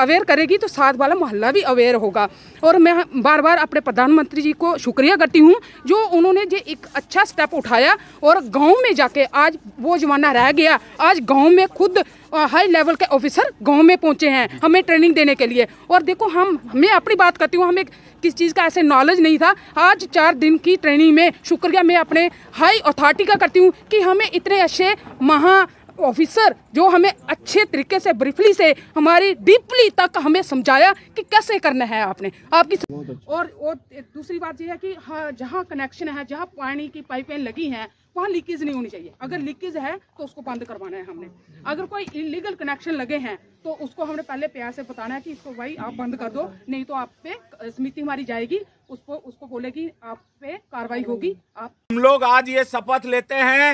Aware करेगी तो साथ वाला मोहल्ला भी अवेयर होगा और मैं बार बार अपने प्रधानमंत्री जी को शुक्रिया करती हूँ जो उन्होंने जो एक अच्छा स्टेप उठाया और गांव में जाके आज वो जमाना रह गया आज गांव में खुद हाई लेवल के ऑफिसर गांव में पहुँचे हैं हमें ट्रेनिंग देने के लिए और देखो हम मैं अपनी बात करती हूँ हमें किस चीज़ का ऐसे नॉलेज नहीं था आज चार दिन की ट्रेनिंग में शुक्रिया मैं अपने हाई अथॉरिटी का करती हूँ कि हमें इतने अच्छे महा ऑफिसर जो हमें अच्छे तरीके से ब्रीफली से हमारी डीपली तक हमें समझाया कि कैसे करना है आपने आपकी अच्छा। और और दूसरी बात यह है कि हाँ जहाँ कनेक्शन है जहाँ पानी की पाइपें लगी हैं वहाँ लीकेज नहीं होनी चाहिए अगर लीकेज है तो उसको बंद करवाना है हमने अगर कोई इलीगल कनेक्शन लगे हैं तो उसको हमने पहले प्यार से बताना है कि इसको भाई आप बंद कर दो नहीं तो आप पे समिति हमारी जाएगी उसको उसको बोलेगी आप पे कार्रवाई होगी आप हम लोग आज ये शपथ लेते हैं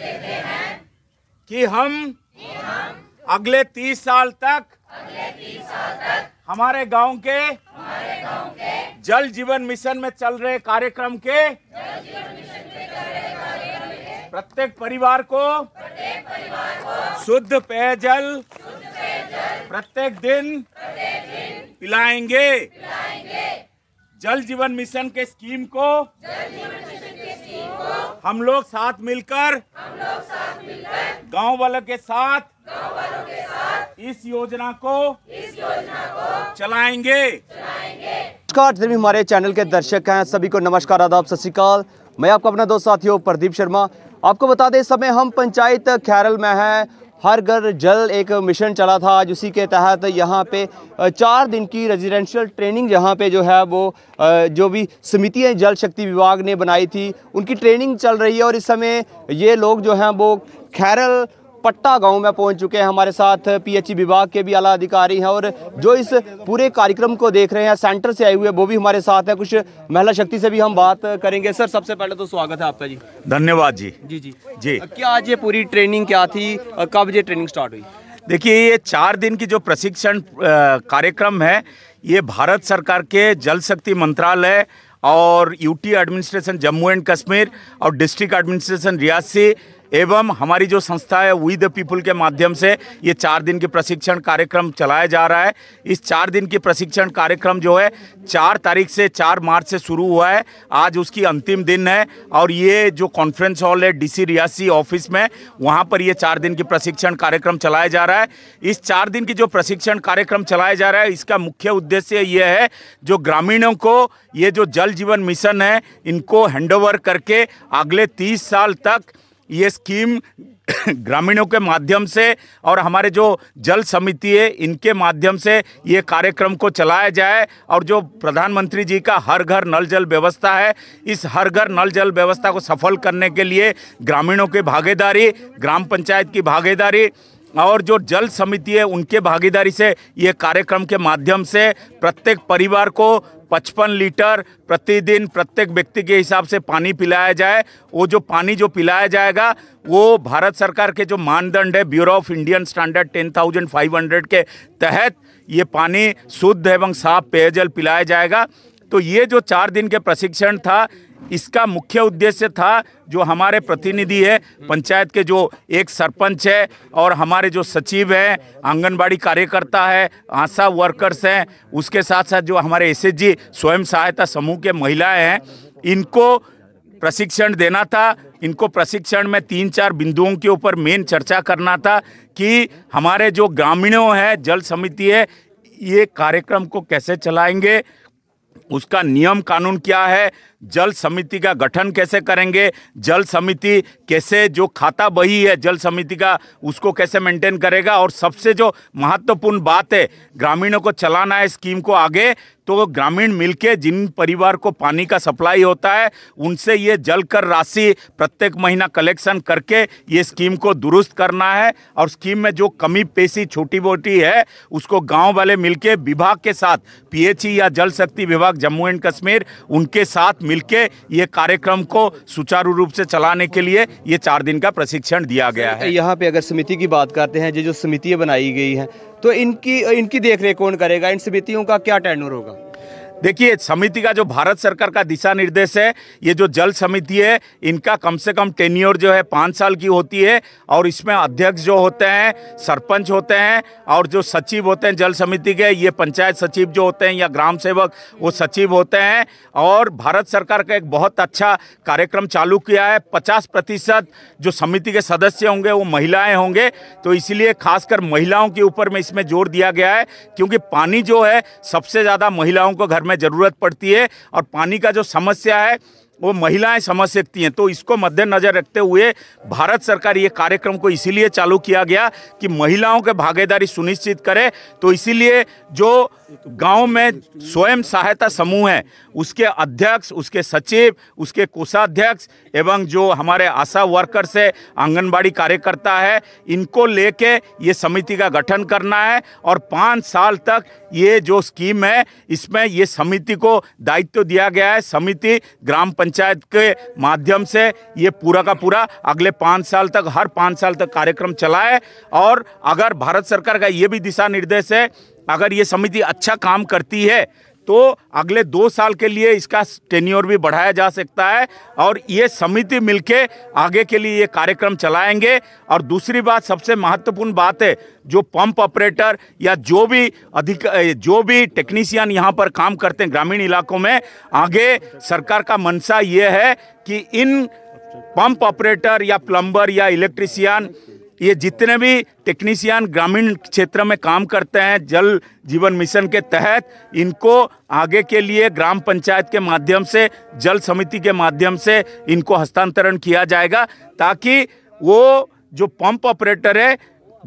कि हम, हम अगले तीस साल तक, साल तक हमारे गांव के, के जल जीवन मिशन में चल रहे कार्यक्रम के, के प्रत्येक परिवार को, शुद्ध पेयजल प्रत्येक दिन, पिलाएंगे, पिलाएंगे जल जीवन मिशन के स्कीम को हम लोग साथ मिलकर गांव वालों के साथ इस योजना को इस योजना को चलाएंगे नमस्कार जितने भी हमारे चैनल के दर्शक हैं सभी को नमस्कार आदाब सत श्रीकाल मैं आपका अपना दोस्त साथियों प्रदीप शर्मा आपको बता दें इस समय हम पंचायत खैरल में हैं हर घर जल एक मिशन चला था आज उसी के तहत यहाँ पे चार दिन की रेजिडेंशियल ट्रेनिंग यहाँ पे जो है वो जो भी समितियाँ जल शक्ति विभाग ने बनाई थी उनकी ट्रेनिंग चल रही है और इस समय ये लोग जो हैं वो खैरल पट्टा गांव में पहुंच चुके हैं हमारे साथ पीएचई विभाग के भी आला अधिकारी हैं और जो इस पूरे कार्यक्रम को देख रहे हैं सेंटर से आए हुए वो भी हमारे साथ हैं कुछ महिला शक्ति से भी हम बात करेंगे सर सबसे पहले तो स्वागत है आपका जी धन्यवाद जी जी जी जी क्या आज ये पूरी ट्रेनिंग क्या थी कब ये ट्रेनिंग स्टार्ट हुई देखिए ये चार दिन की जो प्रशिक्षण कार्यक्रम है ये भारत सरकार के जल शक्ति मंत्रालय और UT administration Jammu and Kashmir और डिस्ट्रिक्ट एडमिनिस्ट्रेशन रियासी एवं हमारी जो संस्था है वी द पीपल के माध्यम से ये चार दिन की प्रशिक्षण कार्यक्रम चलाया जा रहा है इस चार दिन की प्रशिक्षण कार्यक्रम जो है चार तारीख से चार मार्च से शुरू हुआ है आज उसकी अंतिम दिन है और ये जो कॉन्फ्रेंस हॉल है डीसी रियासी ऑफिस में वहाँ पर ये चार दिन की प्रशिक्षण कार्यक्रम चलाया जा रहा है इस चार दिन की जो प्रशिक्षण कार्यक्रम चलाया जा रहा है इसका मुख्य उद्देश्य ये है जो ग्रामीणों को ये जो जल जीवन मिशन है इनको हैंडओवर करके अगले तीस साल तक ये स्कीम ग्रामीणों के माध्यम से और हमारे जो जल समिति है इनके माध्यम से ये कार्यक्रम को चलाया जाए और जो प्रधानमंत्री जी का हर घर नल जल व्यवस्था है इस हर घर नल जल व्यवस्था को सफल करने के लिए ग्रामीणों की भागीदारी ग्राम पंचायत की भागीदारी और जो जल समिति है उनके भागीदारी से ये कार्यक्रम के माध्यम से प्रत्येक परिवार को पचपन लीटर प्रतिदिन प्रत्येक व्यक्ति के हिसाब से पानी पिलाया जाए वो जो पानी जो पिलाया जाएगा वो भारत सरकार के जो मानदंड है bureau of Indian standard ten thousand five hundred के तहत ये पानी शुद्ध एवं साफ पेयजल पिलाया जाएगा तो ये जो चार दिन के प्रशिक्षण था इसका मुख्य उद्देश्य था जो हमारे प्रतिनिधि है पंचायत के जो एक सरपंच है और हमारे जो सचिव हैं आंगनबाड़ी कार्यकर्ता है आशा वर्कर्स हैं उसके साथ साथ जो हमारे जी स्वयं सहायता समूह के महिलाएं हैं इनको प्रशिक्षण देना था इनको प्रशिक्षण में तीन चार बिंदुओं के ऊपर मेन चर्चा करना था कि हमारे जो ग्रामीणों हैं जल समिति है ये कार्यक्रम को कैसे चलाएंगे उसका नियम कानून क्या है जल समिति का गठन कैसे करेंगे जल समिति कैसे जो खाता बही है जल समिति का उसको कैसे मेंटेन करेगा और सबसे जो महत्वपूर्ण बात है ग्रामीणों को चलाना है स्कीम को आगे तो ग्रामीण मिलके जिन परिवार को पानी का सप्लाई होता है उनसे ये जल कर राशि प्रत्येक महीना कलेक्शन करके ये स्कीम को दुरुस्त करना है और स्कीम में जो कमी पेशी छोटी मोटी है उसको गांव वाले मिलके विभाग के साथ पीएचई या जल शक्ति विभाग जम्मू एंड कश्मीर उनके साथ मिलके ये कार्यक्रम को सुचारू रूप से चलाने के लिए ये चार दिन का प्रशिक्षण दिया गया है यहाँ पे अगर समिति की बात करते हैं जो जो समितियाँ बनाई गई हैं तो इनकी इनकी देख कौन करेगा इन समितियों का क्या टर्न होगा देखिए समिति का जो भारत सरकार का दिशा निर्देश है ये जो जल समिति है इनका कम से कम टेन्योर जो है पाँच साल की होती है और इसमें अध्यक्ष जो होते हैं सरपंच होते हैं और जो सचिव होते हैं जल समिति के ये पंचायत सचिव जो होते हैं या ग्राम सेवक वो सचिव होते हैं और भारत सरकार का एक बहुत अच्छा कार्यक्रम चालू किया है पचास प्रतिशत जो समिति के सदस्य होंगे वो महिलाएँ होंगे तो इसलिए खासकर महिलाओं के ऊपर में इसमें जोर दिया गया है क्योंकि पानी जो है सबसे ज़्यादा महिलाओं को घर में समय ज़रूरत पड़ती है और पानी का जो समस्या है वो महिलाएं समझ सकती हैं तो इसको मद्देनज़र रखते हुए भारत सरकार ये कार्यक्रम को इसीलिए चालू किया गया कि महिलाओं के भागीदारी सुनिश्चित करे तो इसीलिए जो गांव में स्वयं सहायता समूह है उसके अध्यक्ष उसके सचिव उसके कोषाध्यक्ष एवं जो हमारे आशा वर्कर्स है आंगनबाड़ी कार्यकर्ता है इनको लेके ये समिति का गठन करना है और पाँच साल तक ये जो स्कीम है इसमें ये समिति को दायित्व दिया गया है समिति ग्राम पंचायत के माध्यम से ये पूरा का पूरा अगले पाँच साल तक हर पाँच साल तक कार्यक्रम चलाए और अगर भारत सरकार का ये भी दिशा निर्देश है अगर ये समिति अच्छा काम करती है तो अगले दो साल के लिए इसका टेन्योर भी बढ़ाया जा सकता है और ये समिति मिलके आगे के लिए ये कार्यक्रम चलाएंगे और दूसरी बात सबसे महत्वपूर्ण बात है जो पंप ऑपरेटर या जो भी अधिक जो भी टेक्नीशियन यहाँ पर काम करते हैं ग्रामीण इलाकों में आगे सरकार का मंशा ये है कि इन पंप ऑपरेटर या प्लम्बर या इलेक्ट्रीसियन ये जितने भी टेक्नीशियन ग्रामीण क्षेत्र में काम करते हैं जल जीवन मिशन के तहत इनको आगे के लिए ग्राम पंचायत के माध्यम से जल समिति के माध्यम से इनको हस्तांतरण किया जाएगा ताकि वो जो पंप ऑपरेटर है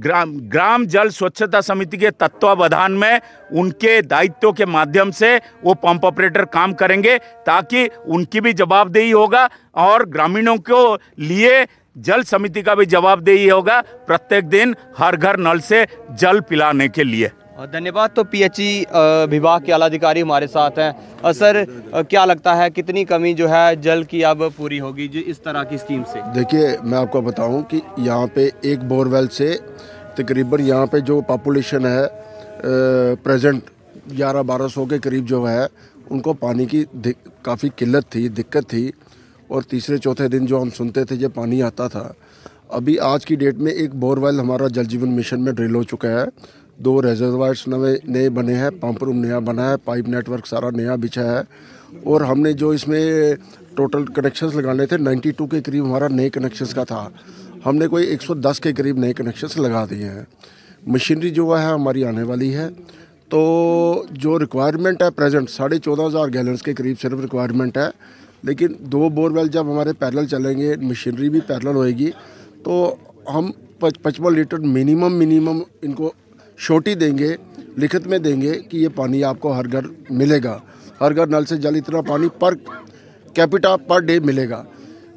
ग्राम ग्राम जल स्वच्छता समिति के तत्वावधान में उनके दायित्वों के माध्यम से वो पंप ऑपरेटर काम करेंगे ताकि उनकी भी जवाबदेही होगा और ग्रामीणों को लिए जल समिति का भी जवाबदेही होगा प्रत्येक दिन हर घर नल से जल पिलाने के लिए धन्यवाद तो पीएचई विभाग के आला अधिकारी हमारे साथ हैं सर क्या लगता है कितनी कमी जो है जल की अब पूरी होगी जो इस तरह की स्कीम से देखिए मैं आपको बताऊं कि यहाँ पे एक बोरवेल से तकरीबन यहाँ पे जो पॉपुलेशन है प्रेजेंट ग्यारह बारह सौ के करीब जो है उनको पानी की काफ़ी किल्लत थी दिक्कत थी और तीसरे चौथे दिन जो हम सुनते थे जब पानी आता था अभी आज की डेट में एक बोरवेल हमारा जल जीवन मिशन में ड्रिल हो चुका है दो रेजर्वायर्स नए नए बने हैं पंप रूम नया बना है पाइप नेटवर्क सारा नया बिछा है और हमने जो इसमें टोटल कनेक्शंस लगाने थे 92 के करीब हमारा नए कनेक्शंस का था हमने कोई 110 के करीब नए कनेक्शंस लगा दिए हैं मशीनरी जो है हमारी आने वाली है तो जो रिक्वायरमेंट है प्रेजेंट साढ़े चौदह हज़ार के करीब सिर्फ रिक्वायरमेंट है लेकिन दो बोरवेल जब हमारे पैरल चलेंगे मशीनरी भी पैरल होएगी तो हम पचपन लीटर मिनिमम मिनिमम इनको छोटी देंगे लिखित में देंगे कि ये पानी आपको हर घर मिलेगा हर घर नल से जल इतना पानी पर कैपिटा पर डे मिलेगा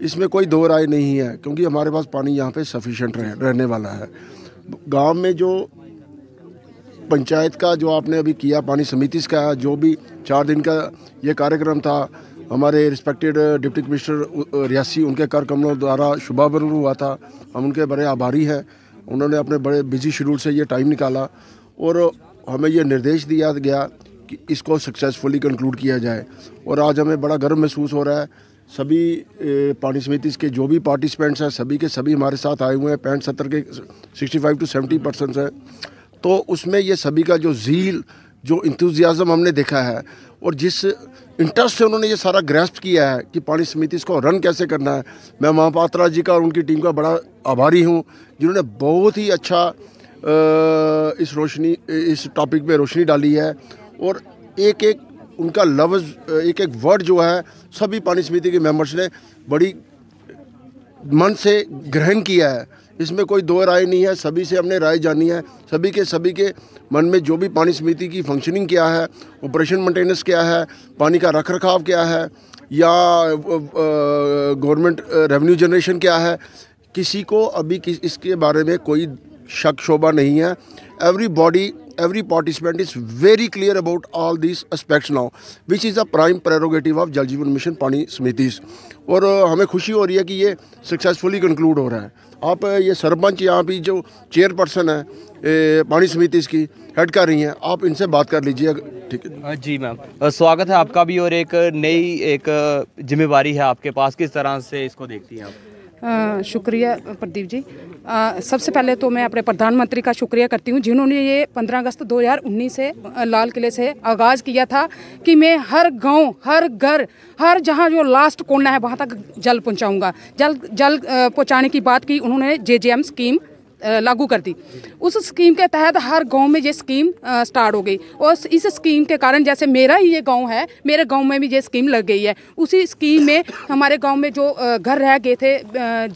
इसमें कोई दो राय नहीं है क्योंकि हमारे पास पानी यहाँ पे सफिशेंट रह, रहने वाला है गांव में जो पंचायत का जो आपने अभी किया पानी समिति का जो भी चार दिन का ये कार्यक्रम था हमारे रिस्पेक्टेड डिप्टी कमिश्नर रियासी उनके कार्यक्रमों द्वारा शुभारंभ हुआ था हम उनके बड़े आभारी हैं उन्होंने अपने बड़े बिजी शेड्यूल से ये टाइम निकाला और हमें ये निर्देश दिया गया कि इसको सक्सेसफुली कंक्लूड किया जाए और आज हमें बड़ा गर्व महसूस हो रहा है सभी पार्टी समिति के जो भी पार्टिसिपेंट्स हैं सभी के सभी हमारे साथ आए हुए हैं पैंठ सत्तर के sixty five to seventy percent हैं तो उसमें ये सभी का जो झील जो इंतज़ियाज़म हमने देखा है और जिस इंटरेस्ट से उन्होंने ये सारा ग्रेस्प किया है कि पानी समिति इसको रन कैसे करना है मैं महापात्रा जी का और उनकी टीम का बड़ा आभारी हूँ जिन्होंने बहुत ही अच्छा इस रोशनी इस टॉपिक में रोशनी डाली है और एक एक उनका लफ्ज़ एक एक वर्ड जो है सभी पानी समिति के मेंबर्स ने बड़ी मन से ग्रहण किया है इसमें कोई दो राय नहीं है सभी से हमने राय जानी है सभी के सभी के मन में जो भी पानी समिति की फंक्शनिंग क्या है ऑपरेशन मेंटेनेंस क्या है पानी का रख रखाव क्या है या गवर्नमेंट रेवेन्यू जनरेशन क्या है किसी को अभी किस, इसके बारे में कोई शक शोभा नहीं है every body every participant is very clear about all these aspects now, which is the prime prerogative of Jal Jeevan Mission Pani Smitis. और uh, हमें खुशी हो रही है कि ये सक्सेसफुली कंक्लूड हो रहा है आप uh, ये सरपंच यहाँ भी जो चेयरपर्सन है पानी समिति इसकी हेड कर रही हैं आप इनसे बात कर लीजिए ठीक है हाँ जी मैम स्वागत है आपका भी और एक नई एक uh, जिम्मेवारी है आपके पास किस तरह से इसको देखती हैं आप शुक्रिया प्रदीप जी आ, सबसे पहले तो मैं अपने प्रधानमंत्री का शुक्रिया करती हूँ जिन्होंने ये 15 अगस्त 2019 से लाल किले से आगाज़ किया था कि मैं हर गांव, हर घर हर जहां जो लास्ट कोना है वहां तक जल पहुंचाऊंगा जल जल पहुंचाने की बात की उन्होंने जे स्कीम लागू कर दी उस स्कीम के तहत हर गांव में ये स्कीम स्टार्ट हो गई और इस स्कीम के कारण जैसे मेरा ही ये गांव है मेरे गांव में भी ये स्कीम लग गई है उसी स्कीम में हमारे गांव में जो घर रह गए थे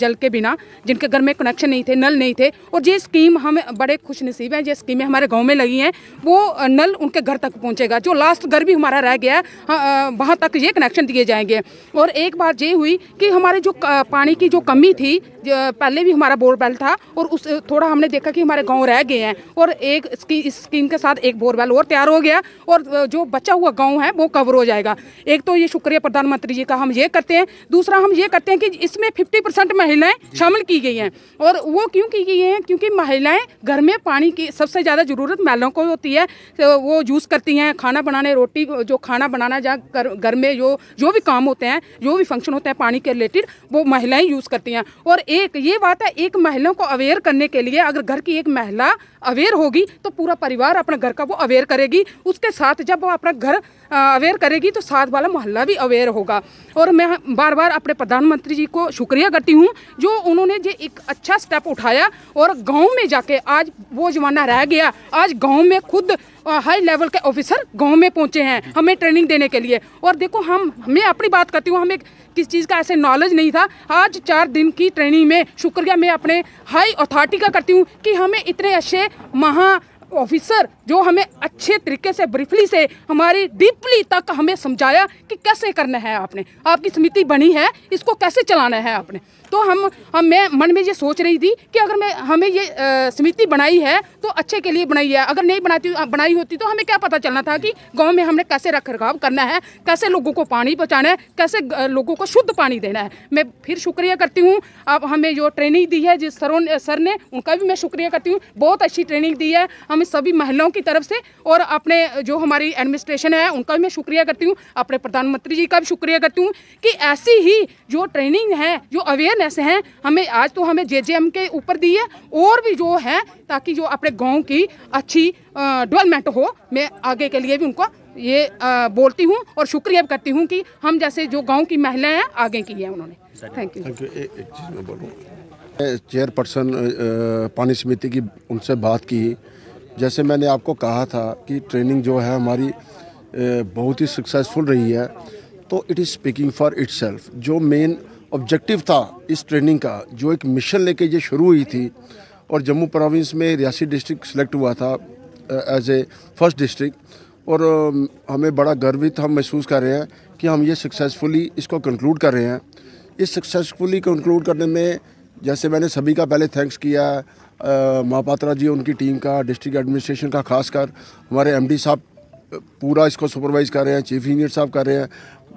जल के बिना जिनके घर में कनेक्शन नहीं थे नल नहीं थे और ये स्कीम हम बड़े खुश नसीब हैं ये स्कीमें हमारे गाँव में लगी हैं वो नल उनके घर तक पहुँचेगा जो लास्ट घर भी हमारा रह गया है वहाँ तक ये कनेक्शन दिए जाएंगे और एक बार ये हुई कि हमारे जो पानी की जो कमी थी पहले भी हमारा बोरवेल था और उस थोड़ा हमने देखा कि हमारे गाँव रह गए हैं और एक इस स्कीम के साथ एक बोरवेल और तैयार हो गया और जो बचा हुआ गाँव है वो कवर हो जाएगा एक तो ये शुक्रिया प्रधानमंत्री जी का हम ये करते हैं दूसरा हम ये करते हैं कि इसमें फिफ्टी परसेंट महिलाएं शामिल की गई हैं और वो क्यों की गई हैं क्योंकि महिलाएँ घर में पानी की सबसे ज़्यादा ज़रूरत महिलाओं को होती है तो वो यूज़ करती हैं खाना बनाने रोटी जो खाना बनाना या घर में जो जो भी काम होते हैं जो भी फंक्शन होते हैं पानी के रिलेटेड वो महिलाएँ यूज़ करती हैं और एक ये बात है एक महिला को अवेयर करने के लिए अगर घर की एक महिला अवेयर होगी तो पूरा परिवार अपना घर का वो अवेयर करेगी उसके साथ जब वो अपना घर अवेयर करेगी तो साथ वाला मोहल्ला भी अवेयर होगा और मैं बार बार अपने प्रधानमंत्री जी को शुक्रिया करती हूँ जो उन्होंने जो एक अच्छा स्टेप उठाया और गाँव में जाके आज वो जमाना रह गया आज गाँव में खुद हाई लेवल के ऑफिसर गाँव में पहुँचे हैं हमें ट्रेनिंग देने के लिए और देखो हम मैं अपनी बात करती हूँ हम एक किस चीज़ का ऐसे नॉलेज नहीं था आज चार दिन की ट्रेनिंग में शुक्रिया मैं अपने हाई अथॉरिटी का करती हूँ कि हमें इतने अच्छे महा ऑफिसर जो हमें अच्छे तरीके से ब्रीफली से हमारी डीपली तक हमें समझाया कि कैसे करना है आपने आपकी समिति बनी है इसको कैसे चलाना है आपने तो हम, हम मैं मन में ये सोच रही थी कि अगर मैं हमें ये समिति बनाई है तो अच्छे के लिए बनाई है अगर नहीं बनाती बनाई होती तो हमें क्या पता चलना था कि गाँव में हमने कैसे रख रखाव करना है कैसे लोगों को पानी पहुँचाना है कैसे लोगों को शुद्ध पानी देना है मैं फिर शुक्रिया करती हूँ अब हमें जो ट्रेनिंग दी है जिस सरों सर ने उनका भी मैं शुक्रिया करती हूँ बहुत अच्छी ट्रेनिंग दी है हमें सभी महिलाओं की तरफ से और अपने जो हमारी एडमिनिस्ट्रेशन है उनका भी मैं शुक्रिया करती हूँ अपने प्रधानमंत्री जी का भी शुक्रिया करती हूँ कि ऐसी ही जो ट्रेनिंग है जो अवेयरनेस ऐसे हैं हमें आज तो हमें जे जे एम के ऊपर दी है और भी जो है ताकि जो अपने गाँव की अच्छी डेवलपमेंट हो मैं आगे के लिए भी उनको ये आ, बोलती हूँ और शुक्रिया करती हूँ कि हम जैसे जो गांव की महिलाएं हैं आगे की है उन्होंने थैंक यू चेयरपर्सन पानी समिति की उनसे बात की जैसे मैंने आपको कहा था कि ट्रेनिंग जो है हमारी बहुत ही सक्सेसफुल रही है तो it is speaking for itself जो मेन ऑब्जेक्टिव था इस ट्रेनिंग का जो एक मिशन लेके ये शुरू हुई थी और जम्मू प्रोविंस में रियासी डिस्ट्रिक्ट सेलेक्ट हुआ था एज ए फर्स्ट डिस्ट्रिक्ट और हमें बड़ा गर्वित हम महसूस कर रहे हैं कि हम ये सक्सेसफुली इसको कंक्लूड कर रहे हैं इस सक्सेसफुली कंक्लूड करने में जैसे मैंने सभी का पहले थैंक्स किया महापात्रा जी उनकी टीम का डिस्ट्रिक्ट एडमिनिस्ट्रेशन का खासकर हमारे एमडी साहब पूरा इसको सुपरवाइज कर रहे हैं चीफ इंजीनियर साहब कर रहे हैं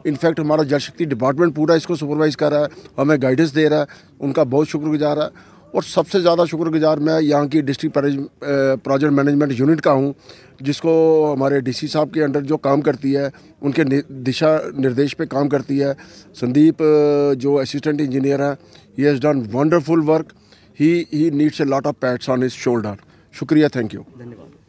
इनफैक्ट हमारा जल शक्ति डिपार्टमेंट पूरा इसको सुपरवाइज़ कर रहा है हमें गाइडेंस दे रहा है उनका बहुत शुक्रगुजार है और सबसे ज़्यादा शुक्रगुजार मैं यहाँ की डिस्ट्रिक्ट प्रोजेक्ट मैनेजमेंट यूनिट का हूँ जिसको हमारे डीसी साहब के अंडर जो काम करती है उनके दिशा निर्देश पे काम करती है संदीप जो असिस्टेंट इंजीनियर है he has done wonderful work he he needs a lot of pats on his shoulder शुक्रिया थैंक यू धन्यवाद